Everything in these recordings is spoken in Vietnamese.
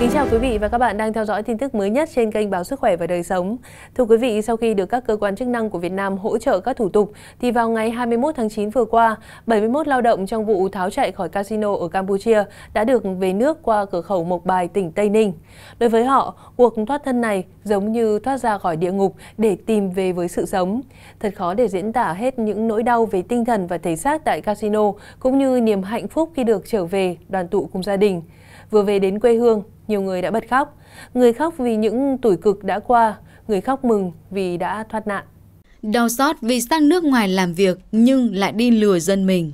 Kính chào quý vị và các bạn đang theo dõi tin tức mới nhất trên kênh Báo Sức Khỏe và Đời Sống. Thưa quý vị, sau khi được các cơ quan chức năng của Việt Nam hỗ trợ các thủ tục, thì vào ngày 21 tháng 9 vừa qua, 71 lao động trong vụ tháo chạy khỏi casino ở Campuchia đã được về nước qua cửa khẩu Mộc Bài, tỉnh Tây Ninh. Đối với họ, cuộc thoát thân này giống như thoát ra khỏi địa ngục để tìm về với sự sống. Thật khó để diễn tả hết những nỗi đau về tinh thần và thể xác tại casino, cũng như niềm hạnh phúc khi được trở về đoàn tụ cùng gia đình. Vừa về đến quê hương, nhiều người đã bật khóc. Người khóc vì những tuổi cực đã qua, người khóc mừng vì đã thoát nạn. Đau xót vì sang nước ngoài làm việc nhưng lại đi lừa dân mình.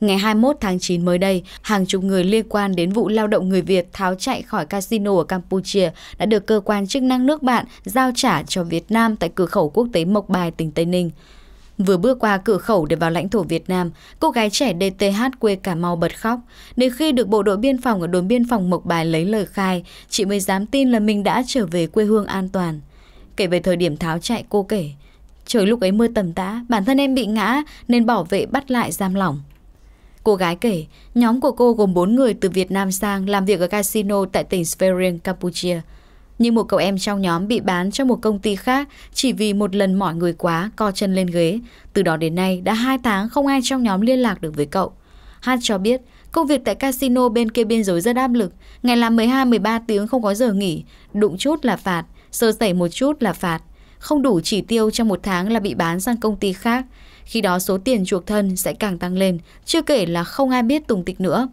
Ngày 21 tháng 9 mới đây, hàng chục người liên quan đến vụ lao động người Việt tháo chạy khỏi casino ở Campuchia đã được cơ quan chức năng nước bạn giao trả cho Việt Nam tại cửa khẩu quốc tế Mộc Bài, tỉnh Tây Ninh. Vừa bước qua cửa khẩu để vào lãnh thổ Việt Nam, cô gái trẻ DTH quê Cà Mau bật khóc. Đến khi được bộ đội biên phòng ở đồn biên phòng Mộc Bài lấy lời khai, chị mới dám tin là mình đã trở về quê hương an toàn. Kể về thời điểm tháo chạy cô kể, trời lúc ấy mưa tầm tã, bản thân em bị ngã nên bảo vệ bắt lại giam lỏng. Cô gái kể, nhóm của cô gồm 4 người từ Việt Nam sang làm việc ở casino tại tỉnh Sverian, Campuchia nhưng một cậu em trong nhóm bị bán cho một công ty khác chỉ vì một lần mọi người quá co chân lên ghế. Từ đó đến nay đã hai tháng không ai trong nhóm liên lạc được với cậu. Hát cho biết công việc tại casino bên kia biên giới rất áp lực, ngày làm 12-13 tiếng không có giờ nghỉ, đụng chút là phạt, sơ sẩy một chút là phạt. Không đủ chỉ tiêu trong một tháng là bị bán sang công ty khác. Khi đó số tiền chuộc thân sẽ càng tăng lên, chưa kể là không ai biết tùng tịch nữa.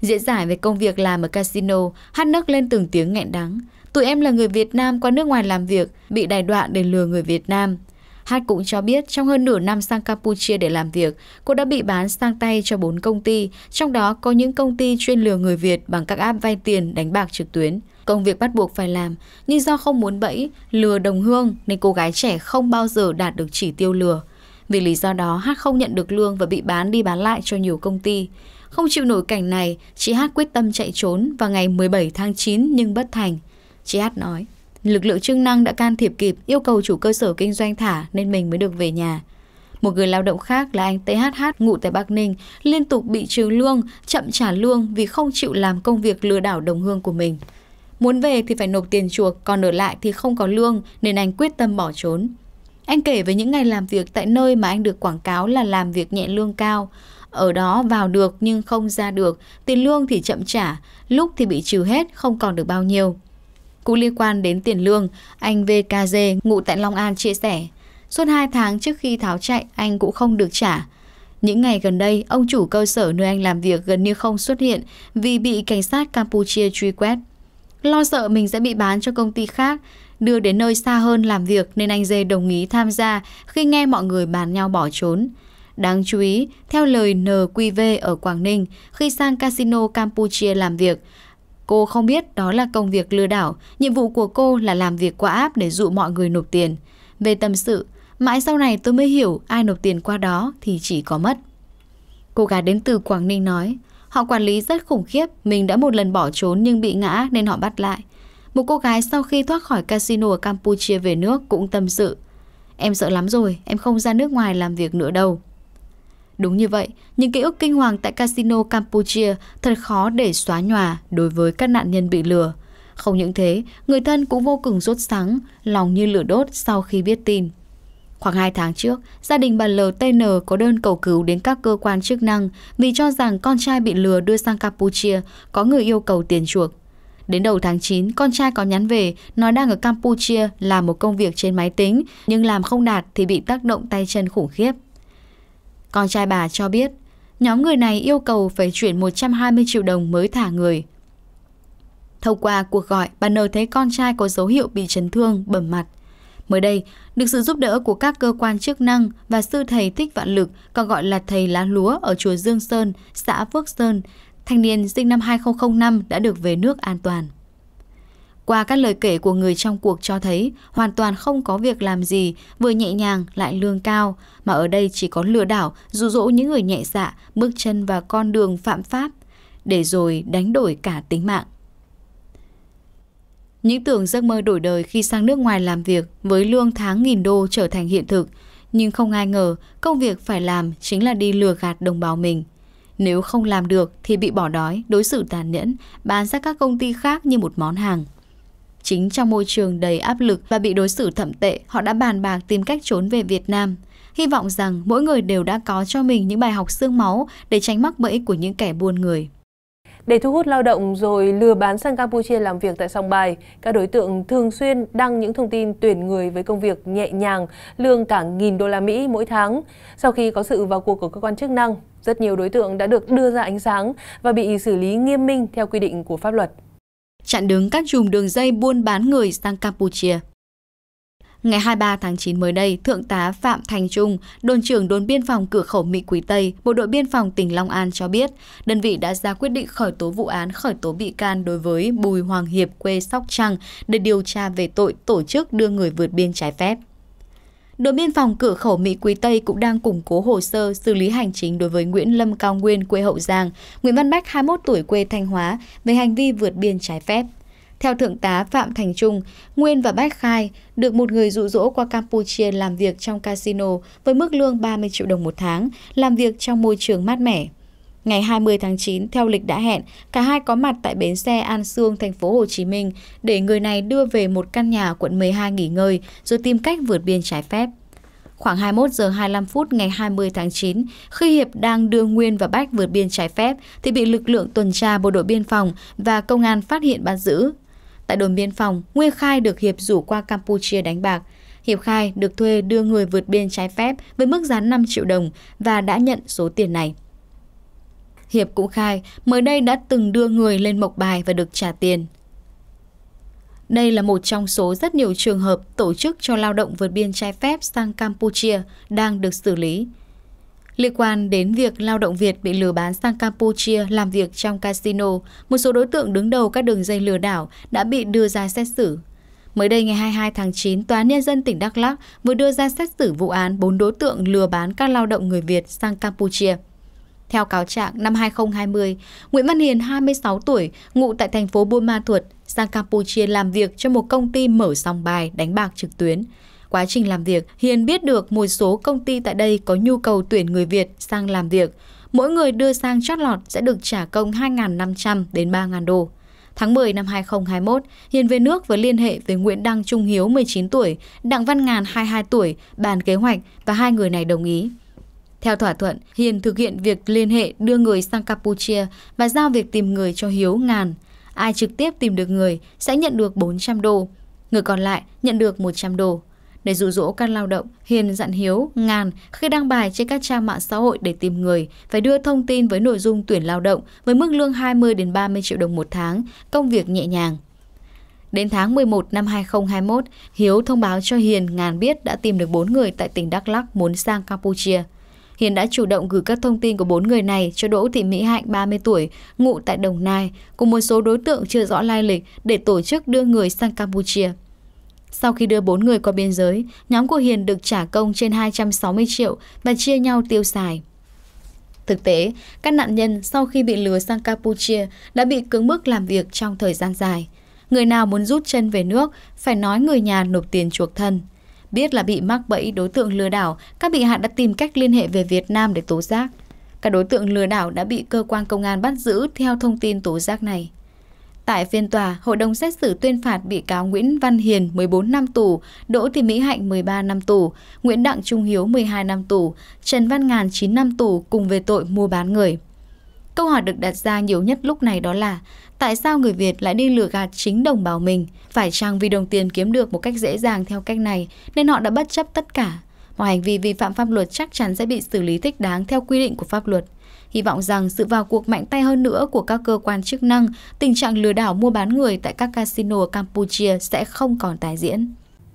Diễn giải về công việc làm ở casino, hát nấc lên từng tiếng nghẹn đắng. Tụi em là người Việt Nam qua nước ngoài làm việc, bị đài đoạn để lừa người Việt Nam. Hát cũng cho biết trong hơn nửa năm sang Campuchia để làm việc, cô đã bị bán sang tay cho bốn công ty, trong đó có những công ty chuyên lừa người Việt bằng các app vay tiền đánh bạc trực tuyến. Công việc bắt buộc phải làm, nhưng do không muốn bẫy, lừa đồng hương nên cô gái trẻ không bao giờ đạt được chỉ tiêu lừa. Vì lý do đó, Hát không nhận được lương và bị bán đi bán lại cho nhiều công ty. Không chịu nổi cảnh này, chị Hát quyết tâm chạy trốn vào ngày 17 tháng 9 nhưng bất thành. Chị Hát nói, lực lượng chức năng đã can thiệp kịp yêu cầu chủ cơ sở kinh doanh thả nên mình mới được về nhà. Một người lao động khác là anh THH ngụ tại Bắc Ninh liên tục bị trừ lương, chậm trả lương vì không chịu làm công việc lừa đảo đồng hương của mình. Muốn về thì phải nộp tiền chuộc, còn ở lại thì không có lương nên anh quyết tâm bỏ trốn. Anh kể về những ngày làm việc tại nơi mà anh được quảng cáo là làm việc nhẹ lương cao. Ở đó vào được nhưng không ra được, tiền lương thì chậm trả, lúc thì bị trừ hết, không còn được bao nhiêu. Cũng liên quan đến tiền lương, anh VKG ngụ tại Long An chia sẻ, suốt 2 tháng trước khi tháo chạy anh cũng không được trả. Những ngày gần đây, ông chủ cơ sở nơi anh làm việc gần như không xuất hiện vì bị cảnh sát Campuchia truy quét. Lo sợ mình sẽ bị bán cho công ty khác, đưa đến nơi xa hơn làm việc nên anh Dê đồng ý tham gia khi nghe mọi người bàn nhau bỏ trốn. Đáng chú ý, theo lời NQV ở Quảng Ninh, khi sang casino Campuchia làm việc, Cô không biết đó là công việc lừa đảo, nhiệm vụ của cô là làm việc qua app để dụ mọi người nộp tiền. Về tâm sự, mãi sau này tôi mới hiểu ai nộp tiền qua đó thì chỉ có mất. Cô gái đến từ Quảng Ninh nói, họ quản lý rất khủng khiếp, mình đã một lần bỏ trốn nhưng bị ngã nên họ bắt lại. Một cô gái sau khi thoát khỏi casino ở Campuchia về nước cũng tâm sự. Em sợ lắm rồi, em không ra nước ngoài làm việc nữa đâu. Đúng như vậy, những ký ức kinh hoàng tại casino Campuchia thật khó để xóa nhòa đối với các nạn nhân bị lừa. Không những thế, người thân cũng vô cùng rốt sáng, lòng như lửa đốt sau khi biết tin. Khoảng 2 tháng trước, gia đình bà LTN có đơn cầu cứu đến các cơ quan chức năng vì cho rằng con trai bị lừa đưa sang Campuchia, có người yêu cầu tiền chuộc. Đến đầu tháng 9, con trai có nhắn về, nói đang ở Campuchia làm một công việc trên máy tính, nhưng làm không đạt thì bị tác động tay chân khủng khiếp. Con trai bà cho biết, nhóm người này yêu cầu phải chuyển 120 triệu đồng mới thả người. Thông qua cuộc gọi, bà N thấy con trai có dấu hiệu bị chấn thương, bầm mặt. Mới đây, được sự giúp đỡ của các cơ quan chức năng và sư thầy Thích Vạn Lực, còn gọi là thầy lá lúa ở chùa Dương Sơn, xã Phước Sơn, thanh niên sinh năm 2005 đã được về nước an toàn. Qua các lời kể của người trong cuộc cho thấy hoàn toàn không có việc làm gì, vừa nhẹ nhàng lại lương cao, mà ở đây chỉ có lừa đảo, dụ dỗ những người nhẹ dạ, bước chân vào con đường phạm pháp, để rồi đánh đổi cả tính mạng. Những tưởng giấc mơ đổi đời khi sang nước ngoài làm việc với lương tháng nghìn đô trở thành hiện thực, nhưng không ai ngờ công việc phải làm chính là đi lừa gạt đồng bào mình. Nếu không làm được thì bị bỏ đói, đối xử tàn nhẫn, bán ra các công ty khác như một món hàng. Chính trong môi trường đầy áp lực và bị đối xử thậm tệ, họ đã bàn bạc tìm cách trốn về Việt Nam. Hy vọng rằng mỗi người đều đã có cho mình những bài học xương máu để tránh mắc bẫy của những kẻ buôn người. Để thu hút lao động rồi lừa bán sang Campuchia làm việc tại sòng bài, các đối tượng thường xuyên đăng những thông tin tuyển người với công việc nhẹ nhàng, lương cả nghìn đô la Mỹ mỗi tháng. Sau khi có sự vào cuộc của cơ quan chức năng, rất nhiều đối tượng đã được đưa ra ánh sáng và bị xử lý nghiêm minh theo quy định của pháp luật chặn đứng các chùm đường dây buôn bán người sang Campuchia. Ngày 23 tháng 9 mới đây, Thượng tá Phạm Thành Trung, đồn trưởng đồn biên phòng cửa khẩu Mỹ Quý Tây, Bộ đội biên phòng tỉnh Long An cho biết, đơn vị đã ra quyết định khởi tố vụ án khởi tố bị can đối với Bùi Hoàng Hiệp quê Sóc Trăng để điều tra về tội tổ chức đưa người vượt biên trái phép. Đội biên phòng cửa khẩu Mỹ Quý Tây cũng đang củng cố hồ sơ xử lý hành chính đối với Nguyễn Lâm Cao Nguyên quê Hậu Giang, Nguyễn Văn Bách 21 tuổi quê Thanh Hóa về hành vi vượt biên trái phép. Theo Thượng tá Phạm Thành Trung, Nguyên và Bách khai được một người dụ dỗ qua Campuchia làm việc trong casino với mức lương 30 triệu đồng một tháng, làm việc trong môi trường mát mẻ. Ngày 20 tháng 9, theo lịch đã hẹn, cả hai có mặt tại bến xe An Sương, thành phố Hồ Chí Minh để người này đưa về một căn nhà quận 12 nghỉ ngơi rồi tìm cách vượt biên trái phép. Khoảng 21 giờ 25 phút ngày 20 tháng 9, khi Hiệp đang đưa Nguyên và Bách vượt biên trái phép thì bị lực lượng tuần tra bộ đội biên phòng và công an phát hiện bắt giữ. Tại đồn biên phòng, Nguyên khai được Hiệp rủ qua Campuchia đánh bạc. Hiệp khai được thuê đưa người vượt biên trái phép với mức giá 5 triệu đồng và đã nhận số tiền này. Hiệp cũng khai mới đây đã từng đưa người lên mộc bài và được trả tiền. Đây là một trong số rất nhiều trường hợp tổ chức cho lao động vượt biên trái phép sang Campuchia đang được xử lý. Liên quan đến việc lao động Việt bị lừa bán sang Campuchia làm việc trong casino, một số đối tượng đứng đầu các đường dây lừa đảo đã bị đưa ra xét xử. Mới đây ngày 22 tháng 9, Tòa Nhân dân tỉnh Đắk Lắk vừa đưa ra xét xử vụ án 4 đối tượng lừa bán các lao động người Việt sang Campuchia. Theo cáo trạng, năm 2020, Nguyễn Văn Hiền 26 tuổi, ngụ tại thành phố Buôn Ma Thuột, sang Campuchia làm việc cho một công ty mở sòng bài đánh bạc trực tuyến. Quá trình làm việc, Hiền biết được một số công ty tại đây có nhu cầu tuyển người Việt sang làm việc. Mỗi người đưa sang chót lọt sẽ được trả công 2.500 đến 3.000 đô. Tháng 10 năm 2021, Hiền về nước và liên hệ với Nguyễn Đăng Trung Hiếu 19 tuổi, Đặng Văn Ngàn 22 tuổi, bàn kế hoạch và hai người này đồng ý. Theo thỏa thuận, Hiền thực hiện việc liên hệ đưa người sang Campuchia và giao việc tìm người cho Hiếu ngàn. Ai trực tiếp tìm được người sẽ nhận được 400 đô, người còn lại nhận được 100 đô. Để dụ dỗ các lao động, Hiền dặn Hiếu, Ngàn khi đăng bài trên các trang mạng xã hội để tìm người, phải đưa thông tin với nội dung tuyển lao động với mức lương 20 đến 30 triệu đồng một tháng, công việc nhẹ nhàng. Đến tháng 11 năm 2021, Hiếu thông báo cho Hiền Ngàn biết đã tìm được 4 người tại tỉnh Đắk Lắk muốn sang Campuchia. Hiền đã chủ động gửi các thông tin của bốn người này cho Đỗ Thị Mỹ Hạnh 30 tuổi, ngụ tại Đồng Nai, cùng một số đối tượng chưa rõ lai lịch để tổ chức đưa người sang Campuchia. Sau khi đưa bốn người qua biên giới, nhóm của Hiền được trả công trên 260 triệu và chia nhau tiêu xài. Thực tế, các nạn nhân sau khi bị lừa sang Campuchia đã bị cưỡng bức làm việc trong thời gian dài. Người nào muốn rút chân về nước phải nói người nhà nộp tiền chuộc thân. Biết là bị mắc bẫy đối tượng lừa đảo, các bị hại đã tìm cách liên hệ về Việt Nam để tố giác. Các đối tượng lừa đảo đã bị cơ quan công an bắt giữ theo thông tin tố giác này. Tại phiên tòa, hội đồng xét xử tuyên phạt bị cáo Nguyễn Văn Hiền 14 năm tù, Đỗ Thị Mỹ Hạnh 13 năm tù, Nguyễn Đặng Trung Hiếu 12 năm tù, Trần Văn Ngàn 9 năm tù cùng về tội mua bán người. Câu hỏi được đặt ra nhiều nhất lúc này đó là tại sao người Việt lại đi lừa gạt chính đồng bào mình? Phải chăng vì đồng tiền kiếm được một cách dễ dàng theo cách này nên họ đã bất chấp tất cả? Mọi hành vi vi phạm pháp luật chắc chắn sẽ bị xử lý thích đáng theo quy định của pháp luật. Hy vọng rằng sự vào cuộc mạnh tay hơn nữa của các cơ quan chức năng, tình trạng lừa đảo mua bán người tại các casino ở Campuchia sẽ không còn tái diễn.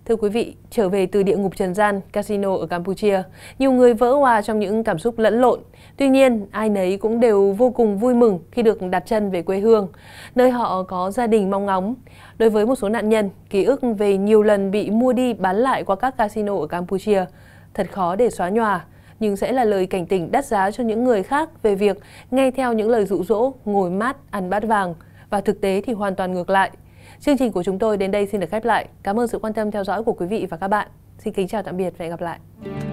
Thưa quý vị, trở về từ địa ngục trần gian, casino ở Campuchia, nhiều người vỡ hòa trong những cảm xúc lẫn lộn. Tuy nhiên, ai nấy cũng đều vô cùng vui mừng khi được đặt chân về quê hương, nơi họ có gia đình mong ngóng. Đối với một số nạn nhân, ký ức về nhiều lần bị mua đi bán lại qua các casino ở Campuchia thật khó để xóa nhòa, nhưng sẽ là lời cảnh tỉnh đắt giá cho những người khác về việc nghe theo những lời dụ dỗ, ngồi mát, ăn bát vàng, và thực tế thì hoàn toàn ngược lại – Chương trình của chúng tôi đến đây xin được khép lại. Cảm ơn sự quan tâm theo dõi của quý vị và các bạn. Xin kính chào tạm biệt và hẹn gặp lại.